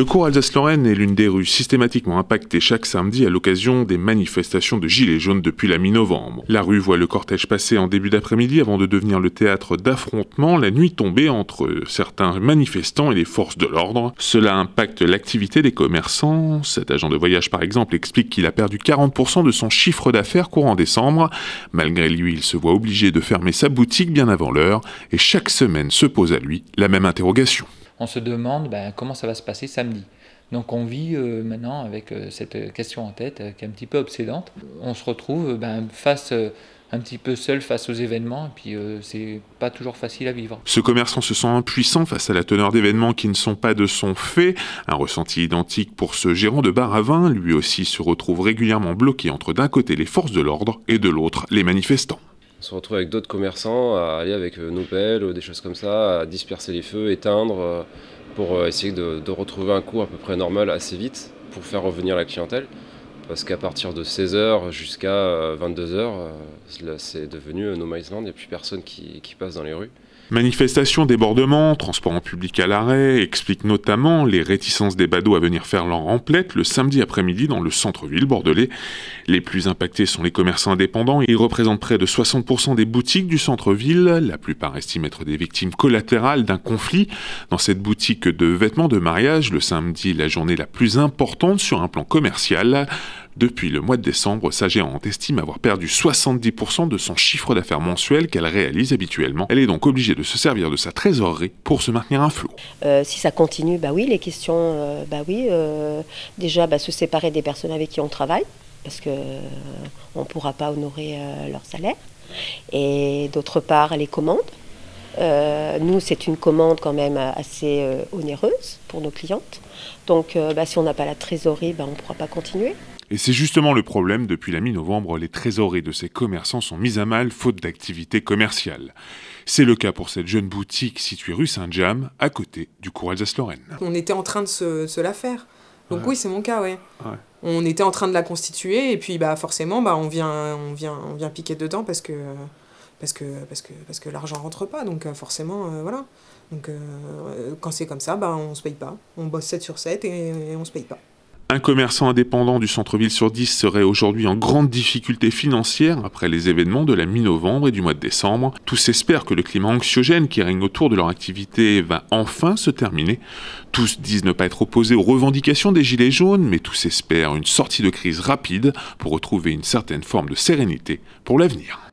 Le cours Alsace-Lorraine est l'une des rues systématiquement impactées chaque samedi à l'occasion des manifestations de Gilets jaunes depuis la mi-novembre. La rue voit le cortège passer en début d'après-midi avant de devenir le théâtre d'affrontements la nuit tombée entre certains manifestants et les forces de l'ordre. Cela impacte l'activité des commerçants. Cet agent de voyage par exemple explique qu'il a perdu 40% de son chiffre d'affaires courant décembre. Malgré lui, il se voit obligé de fermer sa boutique bien avant l'heure et chaque semaine se pose à lui la même interrogation on se demande ben, comment ça va se passer samedi. Donc on vit euh, maintenant avec euh, cette question en tête euh, qui est un petit peu obsédante. On se retrouve ben, face un petit peu seul face aux événements, et puis c'est pas toujours facile à vivre. Ce commerçant se sent impuissant face à la teneur d'événements qui ne sont pas de son fait. Un ressenti identique pour ce gérant de bar à vin, lui aussi se retrouve régulièrement bloqué entre d'un côté les forces de l'ordre et de l'autre les manifestants on se retrouve avec d'autres commerçants à aller avec euh, nos ou euh, des choses comme ça, à disperser les feux, éteindre, euh, pour essayer de, de retrouver un coût à peu près normal assez vite pour faire revenir la clientèle parce qu'à partir de 16h jusqu'à 22h, euh, euh, c'est devenu euh, No Man's Land, il n'y a plus personne qui, qui passe dans les rues. Manifestations, débordements, transports en public à l'arrêt expliquent notamment les réticences des badauds à venir faire leur remplette le samedi après-midi dans le centre-ville bordelais. Les plus impactés sont les commerçants indépendants. Ils représentent près de 60% des boutiques du centre-ville. La plupart estiment être des victimes collatérales d'un conflit. Dans cette boutique de vêtements de mariage, le samedi, la journée la plus importante sur un plan commercial, depuis le mois de décembre, géante estime avoir perdu 70% de son chiffre d'affaires mensuel qu'elle réalise habituellement. Elle est donc obligée de se servir de sa trésorerie pour se maintenir un flot. Euh, si ça continue, bah oui, les questions, euh, bah oui, euh, déjà bah, se séparer des personnes avec qui on travaille parce qu'on on ne pourra pas honorer leur salaire. Et d'autre part, les commandes. nous, c'est une commande quand même assez onéreuse pour nos clientes. Donc, bah, si on n'a pas la trésorerie, bah, on ne pourra pas continuer. Et c'est justement le problème, depuis la mi-novembre, les trésoreries de ces commerçants sont mises à mal faute d'activité commerciale. C'est le cas pour cette jeune boutique située rue Saint-Jam, à côté du cours Alsace-Lorraine. On était en train de se, la faire. Donc oui, c'est mon cas, oui. On était en train de la constituer et puis bah forcément bah on vient on vient on vient piquer dedans parce que parce que parce que parce que l'argent rentre pas donc euh, forcément euh, voilà. Donc euh, quand c'est comme ça, bah on se paye pas. On bosse 7 sur 7 et, et on se paye pas. Un commerçant indépendant du centre-ville sur 10 serait aujourd'hui en grande difficulté financière après les événements de la mi-novembre et du mois de décembre. Tous espèrent que le climat anxiogène qui règne autour de leur activité va enfin se terminer. Tous disent ne pas être opposés aux revendications des Gilets jaunes, mais tous espèrent une sortie de crise rapide pour retrouver une certaine forme de sérénité pour l'avenir.